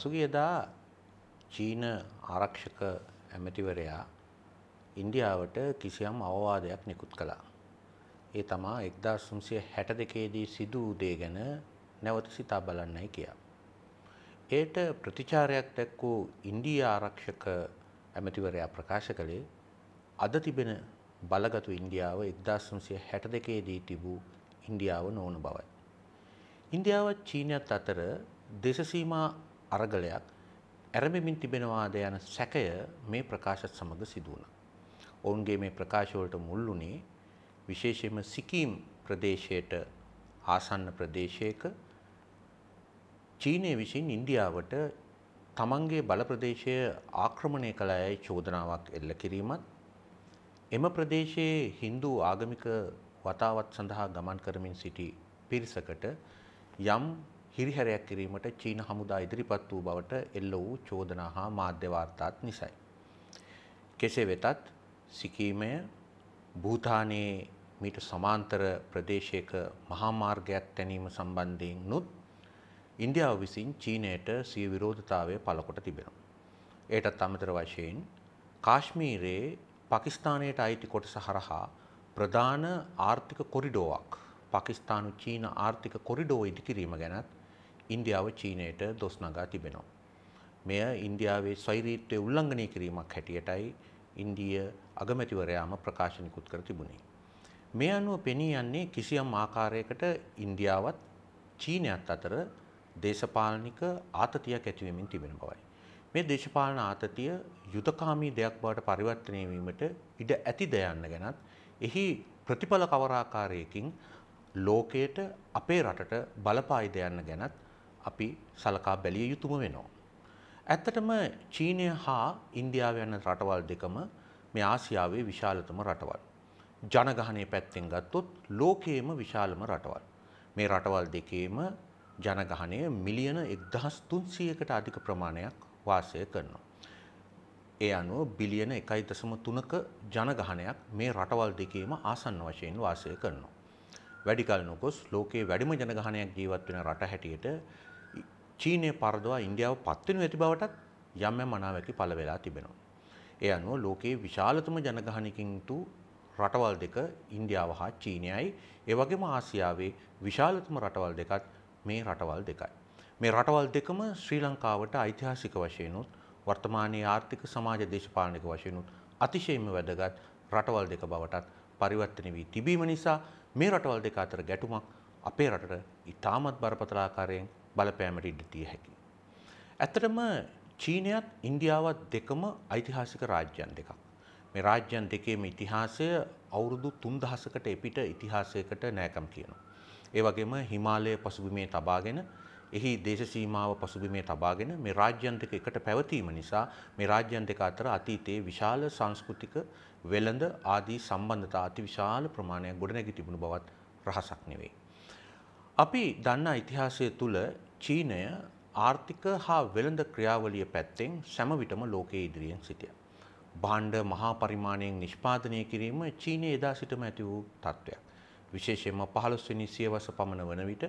පසුගියදා චීන ආරක්ෂක ඇමැතිවරයා ඉන්දියාවට කිසියම් අවවාදයක් නිකුත් කළා. ඒ තමා එක්දා සුන්සිය හැට දෙකේදී සිදූ දේ ගැන නැවත සිතා බලන්නයි කියා. එයට ප්‍රතිචාරයක් දැක් වූ ඉන්දිය ආරක්ෂක ඇමැතිවරයා ප්‍රකාශ කළේ අද තිබෙන බලගතු ඉන්දියාව එක්දාසුන්සිය හැට දෙකේදී තිබූ ඉන්දියාව නොවන බවයි. ඉන්දියාවත් චීනයත් අතර දෙසසීමා අරගලයක් ඇරඹෙමින් තිබෙනවාද යන සැකය මේ ප්‍රකාශත් සමග සිදු වුණා. ඔවුන්ගේ මේ ප්‍රකාශවලට මුල් වුණේ විශේෂයෙන්ම සිකීම් ප්‍රදේශයට ආසන්න ප්‍රදේශයක චීනය විසින් ඉන්දියාවට තමන්ගේ බල ප්‍රදේශය ආක්‍රමණය කළයයි චෝදනාවක් එල්ල කිරීමත් එම ප්‍රදේශයේ Hindu ආගමික වතාවත් සඳහා ගමන් කරමින් සිටි පිරිසකට යම් හිරිහැරයක් කිරීමට චීන හමුදා ඉදිරිපත් වූ බවට එල්ල වූ චෝදනා හා මාධ්‍ය වාර්තාත් නිසයි. කෙසේ වෙතත් සිකීමය භූතානයේ මීට සමාන්තර ප්‍රදේශයක මහාමාර්ගයක් තැනීම සම්බන්ධයෙන් නුත් ඉන්දියාව විසින් චීනයට සිය විරෝධතාවය පළකොට තිබෙනවා. ඒටත් අමතර වශයෙන් කාශ්මීරයේ පකිස්ථානයට අයිති කොටස හරහා ප්‍රධාන ආර්ථික කොරිඩෝවක් පකිස්ානු චීන ආර්ථික කොරිඩෝ ඉදිකිරීම ගැනත් ඉන්දියාව චීනයට දොස් නගා තිබෙනවා. මෙය ඉන්දියාවේ ස්වෛරීත්වය උල්ලංඝනය කිරීමක් හැටියටයි ඉන්දිය අගමැතිවරයාම ප්‍රකාශ නිකුත් කර තිබුණේ. මේ අනුව පෙනී යන්නේ කිසියම් ආකාරයකට ඉන්දියාවත් චීනයත් අතර දේශපාලනික ආතතියක් ඇතිවීමෙන් තිබෙන බවයි. මේ දේශපාලන ආතතිය යුදකාමී දෙයක් බවට පරිවර්තනය වීමට ඉඩ ඇති දයන්න ගැනත් එහි ප්‍රතිඵල කවරාකාරයකින් ලෝකයට අපේ රටට බලපායිද යන්න ගැනත් අපි සලකා බැලිය යුතුම වෙනවා. ඇත්තටම චීනය හා ඉන්දියාව යන රටවල් දෙකම මේ ආසියාවේ විශාලතම රටවල්. ජනගහනය පැත්තෙන් ගත්තොත් ලෝකයේම විශාලම රටවල්. මේ රටවල් දෙකේම ජනගහනය මිලියන එක්දහස් තුන්සියකට අධික ප්‍රමාණයක් වාසය කරනවා. ඒ අනුව බිලියන එකයි දසම තුනක ජනගහනයක් මේ රටවල් දෙකේම ආසන්න වශයෙන් වාසය කරනවා. වැඩිකල් නොකොස් ලෝකයේ වැඩිම ජනගහනයක් ජීවත් වෙන රට හැටියට චීනය පරදවා ඉන්දියාව පත්වෙනු ඇති බවටත් යම් මනාවැකි පළ වෙලා තිබෙනවා. ඒ අනුව ලෝකයේ විශාලතම ජනගහනකින්තු රටවල් දෙක ඉන්දියාව හා චීනයයි ඒවගේම ආසියාවේ විශාලතම රටවල් දෙකත් මේ රටවල් දෙකයි. මේ රටවල් දෙකම ශ්‍රී ලංකාවට ඓතිහාසික වශයනුත් වර්තමානයේ ආර්ථික සමාජ දේශපාලනික වශයනුත් අතිශයම වැදගත් රටවල් දෙක බවටත් පරිවර්තන වී තිබීම නිසා මේ රටවල් දෙක අතර ගැටුමක් අපේ රටට ඉතාමත් බරපතල ආකාරයෙන් බලපෑමට ඉඩ තිය හැකි. ඇත්තටම චීනයත් ඉන්දියාවත් දෙකම ඓතිහාසික රාජ්‍යන් දෙකක්. මේ රාජ්‍යන් දෙකේම ඉතිහාසය අවුරුදු 3000කට එපිට ඉතිහාසයකට නැකම් කියනවා. ඒ වගේම හිමාලය පසුබිමේ තබාගෙන එහි දේශ සීමාව පසුබිමේ තබාගෙන මේ රාජ්‍යන් දෙක එකට පැවතීම නිසා මේ රාජ්‍යන් දෙක අතර අතීතයේ විශාල සංස්කෘතික වෙළඳ ආදී සම්බන්ධතා අතිවිශාල ප්‍රමාණයක් ගොඩනැගී තිබුණු බවත් රහසක් නෙවෙයි. අපි දන්නා ඉතිහාසය තුළ චීනය ආර්ථික හා වෙළඳ ක්‍රියාවලිය පැත්තෙන් සැම විටම ලෝකයේ ඉදිරියෙන් සිටිය. භාණ්ඩ මහා පරිමාණයෙන් නිෂ්පාදනය කිරීම චීනය එදා සිටම ඇති වූ තත්ත්වයක්. විශේෂයෙන්ම පහළොස්වනි සියවස පමණ වන විට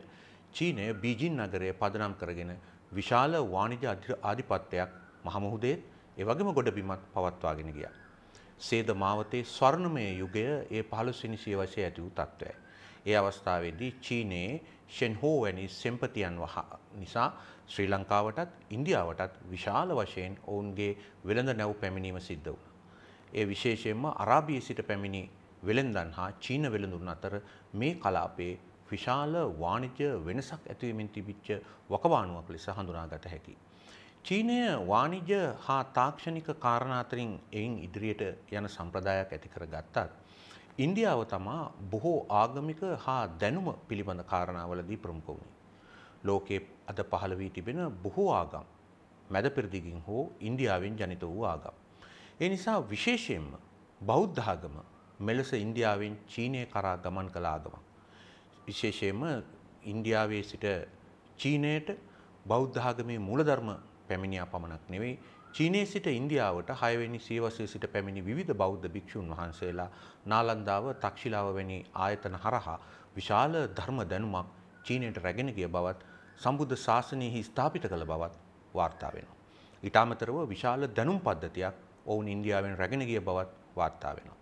චීනය බීජින් නගරය පදනම් කරගෙන විශාල වාණිජ ආධිපත්‍යයක් මහමුහුදේත් එවගේම ගොඩබිමක් පවත්වාගෙන ගියා. සේද මාවතේ ස්වර්ණමය යුගය ඒ 15 සිනිසිය වශයෙන් ඇති වූ තත්ත්වයයි. ඒ අවස්ථාවේදී චීනයේ ෂෙන්හෝ වැනි සෙම්පතියන් වහ නිසා ශ්‍රී ලංකාවටත් ඉන්දියාවටත් විශාල වශයෙන් ඔවුන්ගේ වෙළඳ නැව් පැමිණීම සිද්ධ වුණා. ඒ විශේෂයෙන්ම අරාබිය සිට පැමිණි වෙළඳන් හා චීන වෙළඳුන් අතර මේ කලාපයේ විශාල වාණිජ්‍ය වෙනසක් ඇතිවීමෙන් තිබිච්ච වකවානුවක් ලෙස හඳුනාගත හැකියි. චීනය වාණිජ්‍ය හා තාක්ෂණික කාරණා අතරින් එයින් ඉදිරියට යන සම්ප්‍රදායක් ඇති කරගත්තත් ඉන්දියාව තමා බොහෝ ආගමික හා දැනුම පිළිබඳ කාරණාවලදී ප්‍රමුඛ වුණි. ලෝකයේ අද පහළ වී තිබෙන බොහෝ ආගම් මැද පෙරදිගින් හෝ ඉන්දියාවෙන් ජනිත වූ ආගම්. ඒ නිසා විශේෂයෙන්ම බෞද්ධ ආගම මෙලෙස ඉන්දියාවෙන් චීනය කරා ගමන් කළ ආගමක්. විශේෂයෙන්ම ඉන්දියාවේ සිට චීනයට බෞද්ධ ආගමේ මූලධර්ම පැමිණියා පමණක් නෙවෙයි චීනයේ සිට ඉන්දියාවට හයවැනි සියවසේ සිට පැමිණි විවිධ බෞද්ධ භික්ෂූන් වහන්සේලා නාලන්දාව තක්ෂිලාව වැනි ආයතන හරහා විශාල ධර්ම දැනුමක් චීනයට රැගෙන ගිය බවත් සම්බුද්ධ ශාසනයෙහි ස්ථාපිත කළ බවත් වාර්තා වෙනවා. ඊට අමතරව විශාල දැනුම් පද්ධතියක් ඔවුන් ඉන්දියාවෙන් රැගෙන ගිය බවත් වාර්තා වෙනවා.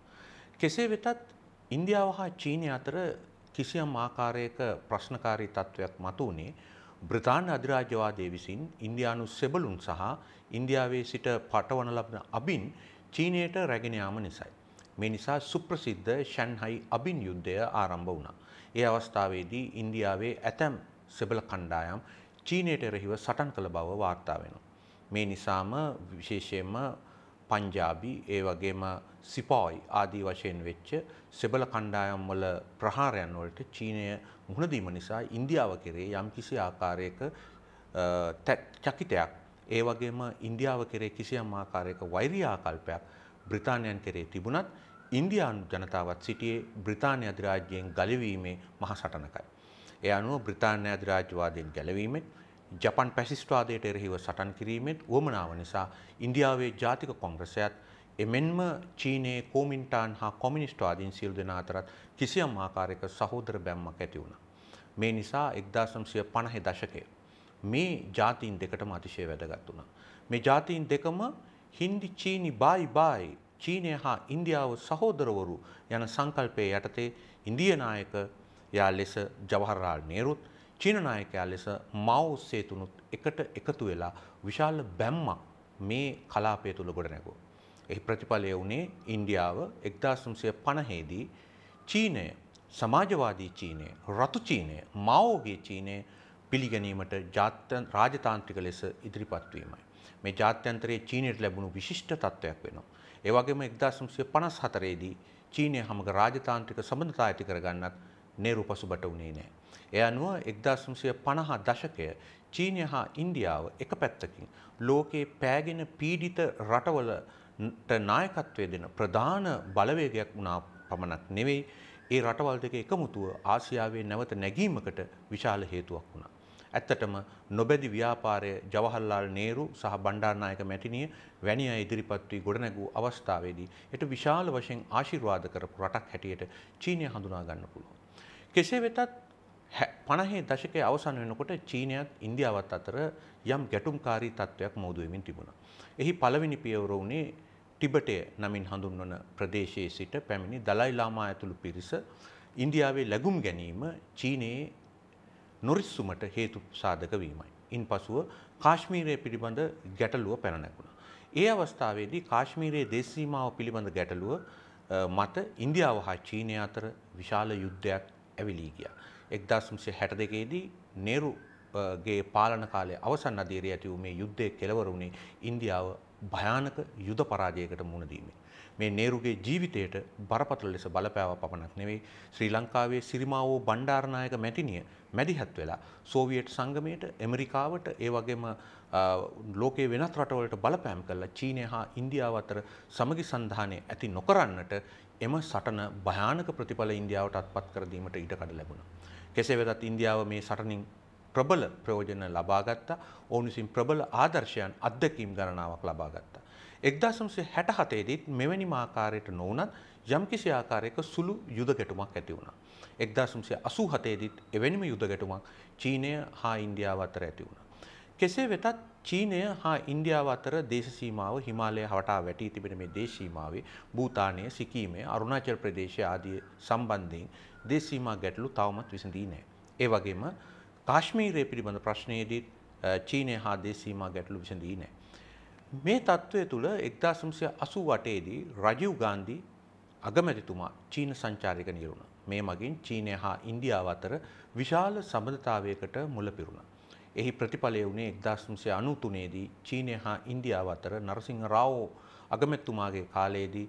කෙසේ වෙතත් ඉන්දියාව හා චීනය අතර කිසියම් ආකාරයක ප්‍රශ්නකාරී තත්ත්වයක් මතු වුණේ බ්‍රතාන් අධිරාජ්‍යවාදය විසින් ඉන්දයානු සෙබලුන් සහ ඉන්දියාවේ සිට පටවන ලබන අබින් චීනයට රැගෙනයාම නිසයි. මේ නිසා සුප්‍රසිද්ධ ෂැන්හයි අබින් යුද්ධය ආරම්භ වුණා. ඒ අවස්ථාවේදී ඉන්දියාවේ ඇතැම් සෙබල කණ්ඩායම් චීනයට එරෙහිව සටන් කළ බව වාර්තා වෙනවා. මේ නිසාම විශේෂයෙන්ම පංජාබි ඒ වගේම සිපෝයි ආදී වශයෙන් වෙච්ච සෙබල කණ්ඩායම් වල ප්‍රහාරයන් වලට චීනය මුහුණ දීම නිසා ඉන්දියාව කෙරේ යම්කිසි ආකාරයක චකිතයක් ඒ වගේම ඉන්දියාව කෙරේ කිසියම් ආකාරයක වෛරී ආකල්පයක් බ්‍රිතාන්‍යයන් කෙරේ තිබුණත් ඉන්දියානු ජනතාවත් සිටියේ බ්‍රිතාන්‍ය අධිරාජ්‍යයෙන් ගැලවීමේ මහ සටනකයි. ඒ අනුව බ්‍රිතාන්‍ය අධිරාජ්‍යවාදයෙන් ගැලවීමෙන් ජපන් පැසිස්ට්වාදයට එරෙහිව සටන් කිරීමෙත් වුවමනාව නිසා ඉන්දියාවේ ජාතික කොංග්‍රසයත් එමෙන්ම චීනයේ කෝමින්ටාන් හා කොමිනිස්ට්වාදීන් සියලු දෙනා අතරත් කිසියම් ආකාරයක සහෝදර බැම්මක් ඇති වුණා. මේ නිසා 1950 දශකයේ මේ ජාතීන් දෙකටම අතිශය වැදගත් වුණා. මේ ජාතීන් දෙකම හින්දි චීනි බායි බායි චීනය හා ඉන්දියාව සහෝදරවරු යන සංකල්පය යටතේ ඉන්දිය නායක යා ලෙස ජවහරලාල් නේරුත් චීන නායකයා ලෙස මාවෝ සේතුනුත් එකට එකතු වෙලා විශාල බැම්මක් මේ කලාපය තුළ ගොඩ නැගුවා. එහි ප්‍රතිඵලය වුණේ ඉන්දියාව 1950 දී චීනය සමාජවාදී චීනය රතු චීනය මාඕගේ චීනය පිළිගැනීමට රාජතාන්ත්‍රික ලෙස ඉදිරිපත් වීමයි. මේ ජාත්‍යන්තරයේ චීනයට ලැබුණු විශිෂ්ට තත්ත්වයක් වෙනවා. ඒ වගේම 1954 දී චීනය හමග රාජතාන්ත්‍රික සම්බන්ධතා ඇති කරගන්නත් නේරු පසුබට වුණේ නැහැ. එය අනුව එක්දාසුන්සිය පණහා දශකය චීනය හා ඉන්දියාව එක පැත්තකින් ලෝකයේ පෑගෙන පීඩිත රටවලට නායකත්වය දෙන ප්‍රධාන බලවේගයක් වුණා පමණක් නෙවෙයි ඒ රටවල් දෙක එකමුතුව ආසියාවේ නැවත නැගීමකට විශාල හේතුවක් වුණා. ඇත්තටම නොබැදි ව්‍යාපාරය ජවහල්ලාල් නේරු සහ බණ්ඩාරනායක මැටිනිය වැනි අය ඉදිරිපත් වී ගොඩනැගූ අවස්ථාවේදී එට විශාල වශයෙන් ආශිර්වාද කරපු රටක් හැටියට චීනය හඳුනා ගන්න පුළුවන්. කෙසේ වෙතත් පණහේ දශකය අවසන් වෙනකොට චීනයත් ඉන්දියාවත් අතර යම් ගැටුම්කාරී තත්ත්වයක් මෝදුවමින් තිබුණා. එහි පළවෙනි පියවර වුණේ ටිබටය නමින් හඳුන්වන ප්‍රදේශයේ සිට පැමිණි දලයි ලාමා ඇතුළු පිරිස ඉන්දියාවේ ලැබුම් ගැනීම චීනයේ නොරිස්සුමට හේතු සාධක වීමයි. ඉන් පසුව කාශ්මීරය පිළිබඳ ගැටලුව පැනැකුණා. ඒ අවස්ථාවේදී කාශ්මීරයේ දේශීමාව පිළිබඳ ගැටලුව මත ඉන්දියාව හා චීනය අතර විශාල යුද්ධයක් ඇවිලී ගියා. එක්දාසුන්සේ හැට දෙකේදී නේරුගේ පාලන කාලය අවසන් අධීරය ඇතිවූ මේ යුද්ධය කෙලවරුණේ ඉන්දියාව භයානක යුද පරාජයකට මුණදීමේ. මේ නේරුගේ ජීවිතයට බරපතල ලෙස බලපෑව පමණක් නෙවෙයි ශ්‍රී ලංකාවේ සිරිමාවෝ බණ්ඩාරනායක මැතිණිය මැදිහත් වෙලා සෝවියට් සංගමයට ඇමරිකාවට ඒ වගේම ලෝකයේ වෙනත් රටවලට බලපෑම් කළා චීනය හා ඉන්දියාව අතර සමගි සන්ධානය ඇති නොකරන්නට එම සටන භයානක ප්‍රතිඵල ඉන්දියාවට අත්පත් කර දීමට ඉඩ කඩ ලැබුණා. කෙසේ වෙතත් ඉන්දියාව මේ සටනින් ප්‍රබල ප්‍රයෝජන ලබා ගත්තා. ඔවුන් විසින් ප්‍රබල ආදර්ශයන් අත්දැකීම් ගණනාවක් ලබා ගත්තා. 1967 දීත් මෙවැනි ආකාරයට නොවුනත් යම්කිසි ආකාරයක සුළු යුද ගැටුමක් ඇති වුණා. 1987 දීත් එවැනිම යුද ගැටුමක් චීනය හා ඉන්දියාව අතර ඇති වුණා. කෙසේ වෙතත් චීනය හා ඉන්දියාව අතර දේශසීමාව හිමාලය හවටා වැටී තිබෙන මේ දේශීමාවේ භූතානය සිකීමේ අරුණාචල් ප්‍රදේශය ආදිය සම්බන්ධයෙන් දේශීමා ගැටලු තවමත් විසඳී නෑ. ඒ වගේම කාශ්මීරය පිළිබඳ ප්‍රශ්නයේදී චීනය හා දේශීමා ගැටලු විසඳී නෑ. මේ තත්ත්වය තුළ එක්දාසම්සය අසු වටේදී රජව් ගාන්ධී අගමැතිතුමා චීන සංචාරයක නිරුණ. මේ මගින් චීනය හා ඉන්දියාව අතර විශාල සබඳතාවයකට මුලපිරුණ. එහි ප්‍රතිඵලය වුණේ එක්දස්මසය අනුතුනේදී චීනය හා ඉන්දියාව අතර නරසිංහ රාවෝ අගමැත්තුමාගේ කාලයේදී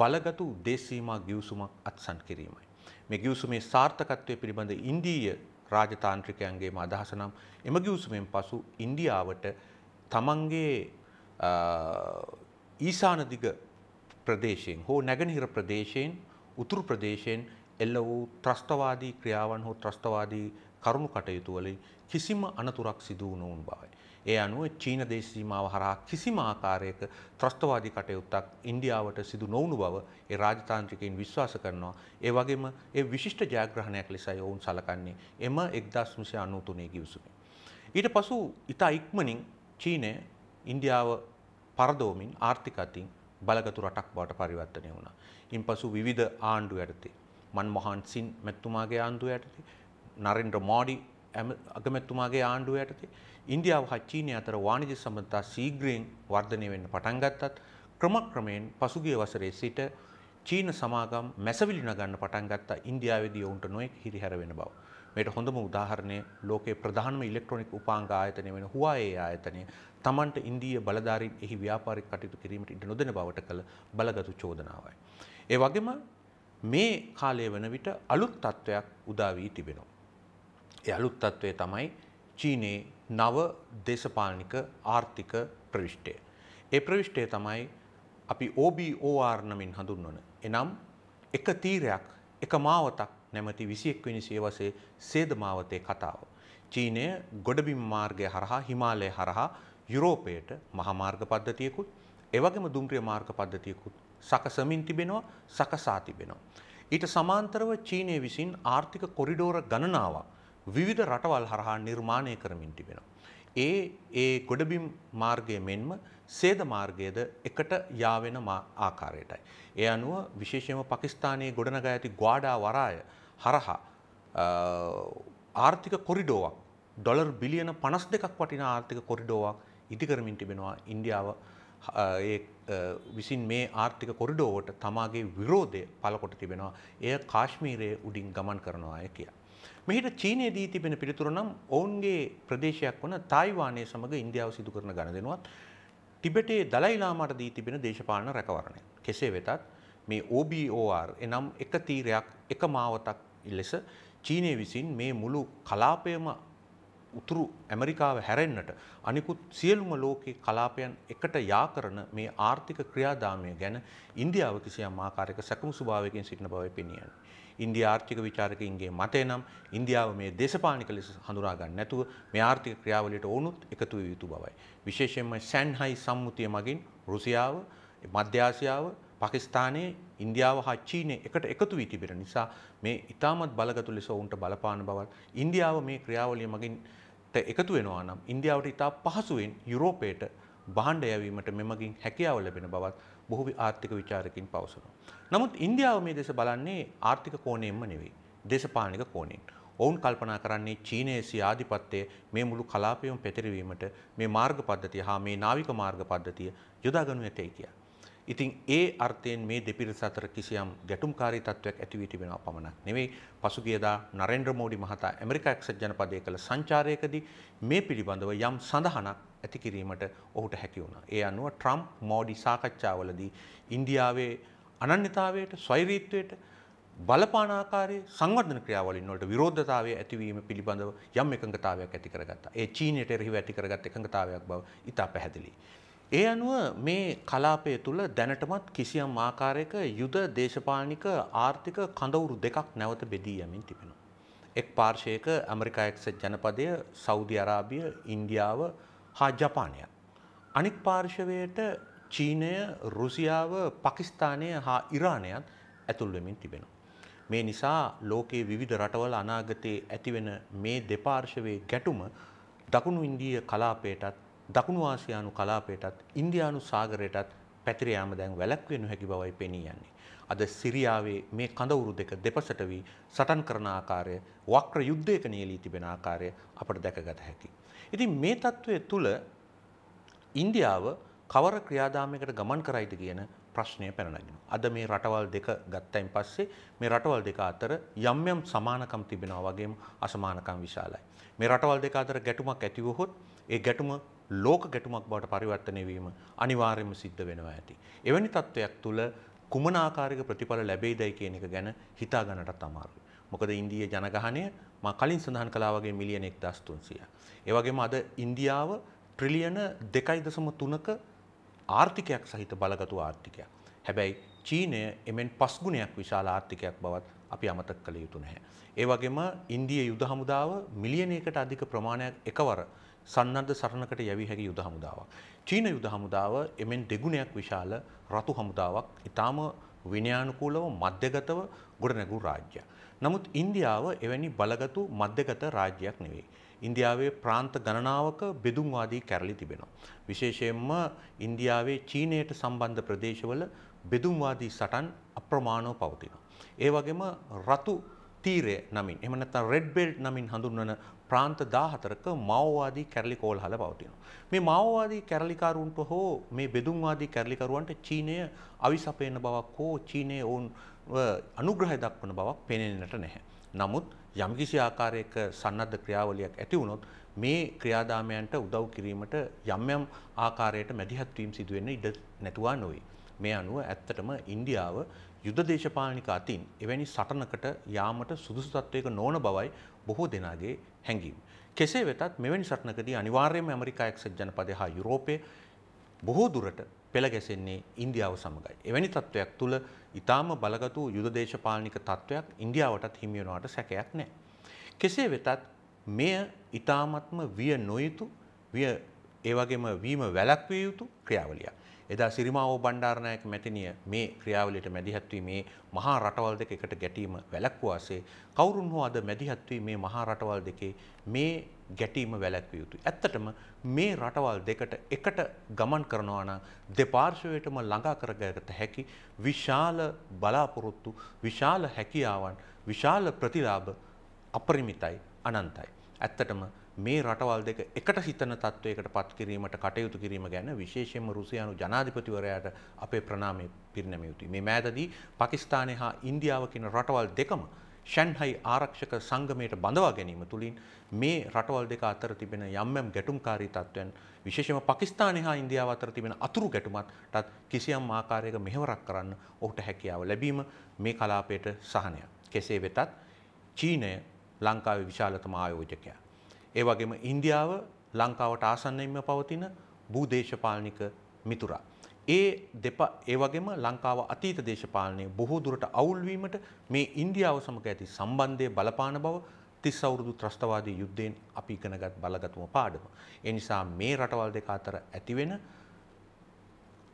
බලගතු දේශීමා ගිවසුමක් අත්සන් කිරීමයි. මේ ගිවසුමේ සාර්ථකත්වය පිළිබඳ ඉන්දීය රාජතාන්ත්‍රිකයන්ගේම අදහස නම් එම ගිවසුමෙන් පසු ඉන්දියාවට තමන්ගේ ඊසාන දිග ප්‍රදේශයෙන් හෝ නැගෙනහිර ප්‍රදේශයෙන් උතුරු ප්‍රදේශයෙන් එල්ල වූ ත්‍රස්තවාදී ක්‍රියාවන් හෝ ත්‍රස්තවාදී කරුණු කටයුතු වලින් කිසිම අනතුරක් සිදු නොවුණු බවයි. ඒ අනුව චීන දේශ සීමාව හරහා කිසිම ආකාරයක ත්‍රස්තවාදී කටයුත්තක් ඉන්දියාවට සිදු නොවුණු බව ඒ රාජතාන්ත්‍රිකයින් විශ්වාස කරනවා. ඒ වගේම ඒ විශිෂ්ට ජයග්‍රහණයක් ලෙසයි ඔවුන් සලකන්නේ එම 1993 ගිවිසුමේ. ඊට පසු ඉතා ඉක්මනින් චීනය ඉන්දියාව පරදෝමින් ආර්ථික අතින් බලගතු රටක් බවට පරිවර්තනය වුණා. ඉන්පසු විවිධ ආණ්ඩු යටතේ මන්මොහන් සින් මැතිතුමාගේ ආණ්ඩුව යටතේ නරෙන්ඩ මෝඩි අගමැත්තුමාගේ ආණ්ඩුව යටතේ ඉන්දියාව හා චීනය අතර වාණිජ සම්බන්ධතා සීග්‍රයෙන් වර්ධනය වෙන්න පටන් ගත්තත් ක්‍රමක්‍රමයෙන් පසුගිය වසරේ සිට චීන සමාගම් මැසවිලි නගන්න පටන් ගත්තා ඉන්දියාවේදී ඔවුන්ට නොයෙක් හිරිහැර වෙන බව. මේට හොඳම උදාහරණය ලෝකේ ප්‍රධානම ඉලෙක්ට්‍රොනික උපාංග ආයතනය වෙන හුවායේ ආයතනය තමන්ට ඉන්දීය බලධාරීන් එහි ව්‍යාපාරික කටයුතු කිරීමට ඉඩ නොදෙන බවට කළ බලගතු චෝදනාවයි. ඒ වගේම මේ කාලය වන විට අලුත් තත්ත්වයක් උදා වී තිබෙනවා. ඒ අලුත් තත්ත්වය තමයි චීනයේ නව දේශපාලනික ආර්ථික ප්‍රවිෂ්ටය. ඒ ප්‍රවිෂ්ටය තමයි අපි OBOR නමින් හඳුන්වන. එනම් එක තීරයක් එක මාවතක් නැමැති 21 වෙනි සියවසේ සේද මාවතේ කතාව. චීනය ගොඩබිම් මාර්ගය හරහා හිමාලය හරහා යුරෝපයට මහමාර්ග පද්ධතියකුත් එවැගේම දුම්රිය මාර්ග පද්ධතියකුත් සකසමින් තිබෙනවා සකසා තිබෙනවා. ඊට සමාන්තරව චීනය විසින් ආර්ථික කොරිඩෝර ගණනාවක් විවිධ රටවල් හරහා නිර්මාණය කරමින් තිබෙනවා. ඒ ඒ ගොඩබිම් මාර්ගය මෙන්ම සේද මාර්ගයද එකට යාවෙන ආකාරයටයි. ඒ අනුව විශේෂම පකිස්ානයේ ගොඩනග ඇති ගවාඩා වරාය හරහා ආර්ථික කොරිඩෝවක් ඩොලර් බිලියන පනස් දෙකක් වටින ආර්ථික කොරිඩෝවක් ඉතිකරමින් තිබෙනවා ඉන්දියාව විසින් මේ ආර්ථික කොරිඩෝවට තමාගේ විරෝධය පලකොට තිබෙනවා එය කාශ්මීරය උඩින් ගමන් කරනවාය කියා. මෙහිට චීනය දී තිබෙන පිළිතුර නම් ඔවුන්ගේ ප්‍රදේශයක් වන තායිවානය සමඟ ඉන්දියාව සිදු කරන ගණ දෙනුවත් ටිබෙටේ දලයිලාමට දී තිබෙන දේශපාලන රැකවරණය. කෙසේ වෙතත් මේ OBOR එනම් එක තීරයක් එක මාවතක් ලෙස චීනය විසින් මේ මුළු කලාපයම උතුරු ඇමරිකාව හැරෙන්නට අනිකුත් සියලුම ලෝකයේ කලාපයන් එකට යා කරන මේ ආර්ථික ක්‍රියාදාමය ගැන ඉන්දියාව කිසියම් ආකාරයක සැකමු ස්වභාවයකින් සිටින බව පෙනී යනවා. ඉන්දියා ආර්ථික විචාරකයින්ගේ මතය නම් ඉන්දියාව මේ දේශපාලනික ලෙස හඳුනා ගන්න නැතුව මේ ආර්ථික ක්‍රියාවලියට ඕනුත් එකතු විය යුතු බවයි. විශේෂයෙන්ම සැන්හයි සම්මුතිය මගින් රුසියාව, මධ්‍ය ආසියාව, පාකිස්තානයේ ඉන්දියාව හා චීනය එකට එකතු වී තිබෙන නිසා මේ ඉතාමත් බලගතු ලෙස ඔවුන්ට බලපාන බවත් ඉන්දියාව මේ ක්‍රියාවලිය මගින් එකතු වෙනවා නම් ඉන්දියාවට ඉතා පහසුවෙන් යුරෝපයට බාණ්ඩ යැවීමට මෙමගින් හැකියාව ලැබෙන බවත් බොහෝ ආර්ථික විචාරකින් පවසනවා. නමුත් ඉන්දියාව මේ දෙස බලන්නේ ආර්ථික කෝණයෙන්ම නෙවෙයි. දේශපාලනික කෝණයෙන්. ඔවුන් කල්පනා කරන්නේ චීනයේ සියාධිපත්තය මේ මුළු කලාපයම පැතිරවීමට මේ මාර්ග පද්ධතිය හා මේ නාවික මාර්ග පද්ධතිය යොදාගනු ඇතැයි කියා. ඉතින් ඒ අර්ථයෙන් මේ දෙපිරිස අතර කිසියම් ගැටුම්කාරී තත්ත්වයක් ඇති වී තිබෙනවා පමණක් නෙවෙයි පසුගියදා නරේන්ද්‍ර මෝඩි මහතා ඇමරිකා එක්සත් ජනපදයේ කළ සංචාරයකදී මේ පිළිබඳව යම් සඳහනක් ඇති කිරීමට ඔහුට හැකි වුණා. ඒ අනුව ට්‍රම්ප් මෝඩි සාකච්ඡාවලදී ඉන්දියාවේ අනන්‍යතාවයට ස්වෛරීත්වයට බලපාන ආකාරයේ සංවර්ධන ක්‍රියාවලින් වලට විරෝධතාවය ඇතිවීම පිළිබඳව යම් එකඟතාවයක් ඇති කරගත්තා. ඒ චීනයට එරෙහිව ඇති කරගත් එකඟතාවයක් බව ඉතා පැහැදිලියි. ඒ අනුව මේ කලාපය තුළ දැනටමත් කිසියම් ආකාරයක යුද දේශපාලනික ආර්ථික කඳවුරු දෙකක් නැවත බෙදී යමින් තිබෙනවා. එක් පාර්ශයක ඇමරිකා එක්සත් ජනපදය සෞදි අරාබිය ඉන්දියාව හා ජපානයක්. අනික් පාර්ශවයට චීනය රුසියාව පකිස්ථානය හා ඉරාණයත් ඇතුල්වෙමින් තිබෙන. මේ නිසා ලෝකයේ විවිධ රටවල අනාගතයේ ඇතිවෙන මේ දෙපාර්ශවයේ ගැටුම දකුණු ඉන්දිය කලාපයටත් දකුණු ආසියානු කලාපයටත් ඉන්දියානු සාගරයටත් පැතිර යාම දැන් වැළැක්විය නොහැකි බවයි පෙනී යන්නේ. අද සිරියාවේ මේ කඳවුරු දෙක දෙපසට වී සටන් කරන ආකාරය වක්‍ර යුද්ධයක නියලී තිබෙන ආකාරය අපට දැකගත හැකි. ඉතින් මේ తත්වයේ තුල ඉන්දියාව කවර ක්‍රියාදාමයකට ගමන් කරයිද කියන ප්‍රශ්නය පැනනගෙන. අද මේ රටවල් දෙක ගත්තයින් පස්සේ මේ රටවල් දෙක අතර යම් යම් සමානකම් තිබෙනවා වගේම අසමානකම් විශාලයි. මේ රටවල් දෙක අතර ගැටුමක් ඇති වුවහොත් ඒ ගැටුම ලෝක ගැටුමක් බවට පරිවර්තනය වීම අනිවාර්යයෙන්ම සිද්ධ වෙනවා ඇති. එවැනි තත්වයක් තුළ කුමන ආකාරයක ප්‍රතිඵල ලැබෙයිදයි කියන එක ගැන හිතා ගන්නටත් අමාරුයි. මොකද ඉන්දීය ජනගහනය මා කලින් සඳහන් කළා වගේ මිලියන 1300ක්. ඒ වගේම අද ඉන්දියාව ට්‍රිලියන 2.3ක ආර්ථිකයක් සහිත බලගතු ආර්ථිකයක්. හැබැයි චීනය එමෙන් පස් ගුණයක් විශාල ආර්ථිකයක් බවත් අපි අමතක කළ යුතු නැහැ. ඒ වගේම ඉන්දිය යුද හමුදාව මිලියනයකට අධික ප්‍රමාණයක් එකවර සන්නද්ධ සරණකට යැවි හැකි යුද හමුදාවක්. චීන යුද හමුදාව එමෙන් දෙගුණයක් විශාල රතු හමුදාවක්. ඊටාම විනයානුකූලව මධ්‍යගතව ගොඩනැගු රාජ්‍යයක්. නමුත් ඉන්දියාව එවැනි බලගතු මධ්‍යගත රාජ්‍යයක් නෙවෙයි. ඉන්දියාවේ ප්‍රාන්ත ගණනාවක බෙදුම්වාදී කැරලි තිබෙනවා. විශේෂයෙන්ම ඉන්දියාවේ චීනයට සම්බන්ධ ප්‍රදේශවල බෙදුම්වාදී සටන් අප්‍රමාණව පවතිනවා. ඒ වගේම රතු තීරය නමින් එම නැත්නම් රෙඩ් බෙල්ට් නමින් හඳුන්වන ප්‍රාන්ත 14ක මාઓවාදී කැරලිකෝල් හල පවතිනවා. මේ මාઓවාදී කැරලිකරුන්ට හෝ මේ බෙදුම්වාදී කැරලිකරුවන්ට චීනය අවිසපේන බවක් හෝ චීනයේ ඔවුන් අනුග්‍රහය දක්වන බවක් පෙනෙන්නට නැහැ. නමුත් යම්කිසි ආකාරයක සන්නද්ධ ක්‍රියාවලියක් ඇති වුණොත් මේ ක්‍රියාදාමයන්ට උදව් කිරීමට යම් යම් ආකාරයට මැදිහත් වීම සිදු වෙන්න ඉඩ නැතුවා නොවේ. මේ අනුව ඇත්තටම ඉන්දියාව යුද දේශපාලනික අතින් එවැනි සටනකට යාමට සුදුසු තත්ත්වයක නොවන බවයි බොහෝ දෙනාගේ හැඟීම්. කෙසේ වෙතත් මෙවැනි සටනකදී අනිවාර්යයෙන්ම ඇමරිකා එක්සත් ජනපදය හා යුරෝපය බොහෝ දුරට පෙළ ගැසෙන්නේ ඉන්දියාව සමගයි. එවැනි තත්ත්වයක් තුළ ඊටාම බලගතු යුද දේශපාලනික තත්ත්වයක් ඉන්දියාවටත් හිමි වෙනාට සැකයක් නැහැ. කෙසේ වෙතත් මෙය ඊටාමත්ම විය නොයුතු විය ඒවගේම වීම වැලක්විය යුතු ක්‍රියාවලිය. එදා සිරිමාවෝ බණ්ඩාරණයක මැතිනිය මේ ක්‍රියාවලියට මැදිහත්වීමේ මහා රටවල් දෙක එකට ගැටීම වැලක්වාසේ කවුරුන් හෝ අද මැදිහත්වීමේ මහා රටවල් දෙකේ මේ ගැටීම වැලැක්විය යුතුයි. ඇත්තටම මේ රටවල් දෙකට එකට ගමන් කරනවා නම් දෙපාර්ශවයටම ළඟා කරගත හැකි විශාල බලාපොරොත්තු, විශාල හැකියාවන්, විශාල ප්‍රතිලාභ අපරිමිතයි, අනන්තයි. ඇත්තටම මේ රටවල් දෙක එකට සිතන තත්ත්වයකට පත් කිරීමට කටයුතු කිරීම ගැන විශේෂයෙන්ම රුසියානු ජනාධිපතිවරයාට අපේ ප්‍රණාමය පිරිනැමිය යුතුයි. මේ මෑතදී පාකිස්තානය හා ඉන්දියාව කියන රටවල් දෙකම ෂැන්හයි ආරක්ෂක සංගමයට බඳවා ගැනීම තුළින් මේ රටවල් දෙක අතර තිබෙන යම් යම් ගැටුම්කාරී තත්ත්වයන් විශේෂම පාකිස්තානය හා ඉන්දියාව අතර තිබෙන අතුරු ගැටුමටත් කිසියම් ආකාරයක මෙහෙවරක් කරන්න ඔහුට හැකියාව ලැබීම මේ කලාපයට සහනයක්. කෙසේ වෙතත් චීනය ලංකාවේ විශාලතම ආයෝජකයා ඒ වගේම ඉන්දියාව ලංකාවට ආසන්නයෙන්ම පවතින භූදේශපාලනික මිතුරා. ඒ දෙපා ඒ වගේම ලංකාව අතීත දේශපාලනය බොහෝ දුරට අවුල්වීමට මේ ඉන්දියාව සමග ඇති සම්බන්ධය බලපාන බව තිස් අවුරුදු ත්‍රස්තවාදී යුද්ධයෙන් අපි ඉගෙනගත් බලගතුම පාඩම. ඒ නිසා මේ රටවල් දෙක අතර ඇතිවෙන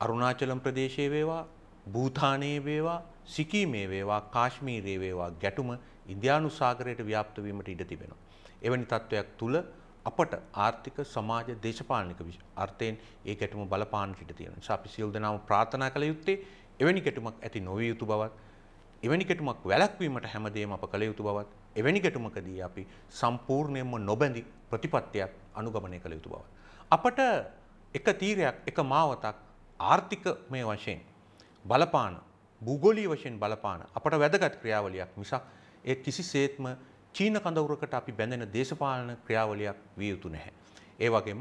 අරුණාචලම් ප්‍රදේශයේ වේවා, භූතානයේ වේවා, සිකිමේ වේවා, කාශ්මීරයේ වේවා ගැටුම ඉන්දියානු සාගරයට ව්‍යාප්ත වීමට ඉඩ තිබෙනවා. එවැනි තත්ත්වයක් තුළ අපට ආර්ථික සමාජ දේශපාලනික අර්ථයෙන් ඒ ගැටුම බලපාන සිට තියෙන නිසා අපි සියලු දෙනාම ප්‍රාර්ථනා කළ යුත්තේ එවැනි ගැටුමක් ඇති නොවිය යුතු බවත් එවැනි ගැටුමක් වැළැක්වීමට හැමදේම අප කළ යුතු බවත් එවැනි ගැටුමකදී අපි සම්පූර්ණයෙන්ම නොබැඳි ප්‍රතිපත්තියක් අනුගමනය කළ යුතු බවත් අපට එක තීරයක් එක මාවතක් ආර්ථිකමය වශයෙන් බලපාන භූගෝලීය වශයෙන් බලපාන අපට වැදගත් ක්‍රියාවලියක් මිසක් ඒ කිසිසේත්ම චීන කඳවුරකට අපි බැඳෙන දේශපාලන ක්‍රියාවලියක් විය යුතු නැහැ. ඒ වගේම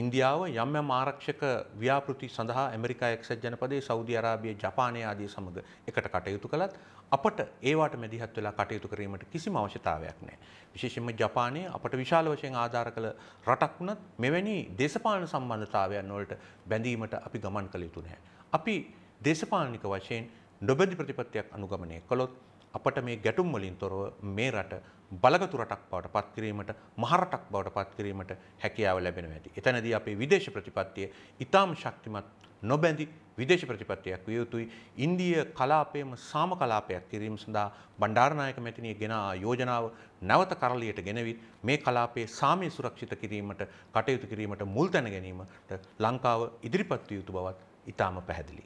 ඉන්දියාව යම් යම් ආරක්ෂක ව්‍යාපෘති සඳහා ඇමරිකා එක්සත් ජනපදයේ සෞදි අරාබිය ජපානය ආදී සමග එකට කටයුතු කළත් අපට ඒවට මැදිහත් වෙලා කටයුතු කිරීමට කිසිම අවශ්‍යතාවයක් නැහැ. විශේෂයෙන්ම ජපානය අපට විශාල වශයෙන් ආධාර කළ රටක් වුණත් මෙවැනි දේශපාලන සම්බන්ධතාවයන් වලට බැඳීමට අපි ගමන් කළ යුතු නැහැ. අපි දේශපාලනික වශයෙන් නොබැඳි ප්‍රතිපත්තියක් අනුගමනය කළොත් අපට මේ ගැටුම් වලින් තොරව මේ රට බලගතු රටක් බවට පත් කිරීමට මහරටක් බවට පත් කිරීමට හැකියාව ලැබෙනවා ඇති. එතනදී අපේ විදේශ ප්‍රතිපත්තිය ඊටාම් ශක්තිමත් නොබැඳි විදේශ ප්‍රතිපත්තියක් විය යුතුයි. ඉන්දිය කලාපයේම සාම කලාපයක් කිරීම සඳහා බණ්ඩාරනායක මැතිණිය ගෙනා යෝජනාව නැවත කරලියට ගෙනවිත් මේ කලාපයේ සාමය සුරක්ෂිත කිරීමට කටයුතු කිරීමට මුල් තැන ගැනීමට ලංකාව ඉදිරිපත් විය යුතු බවත් ඊටාම පැහැදිලියි.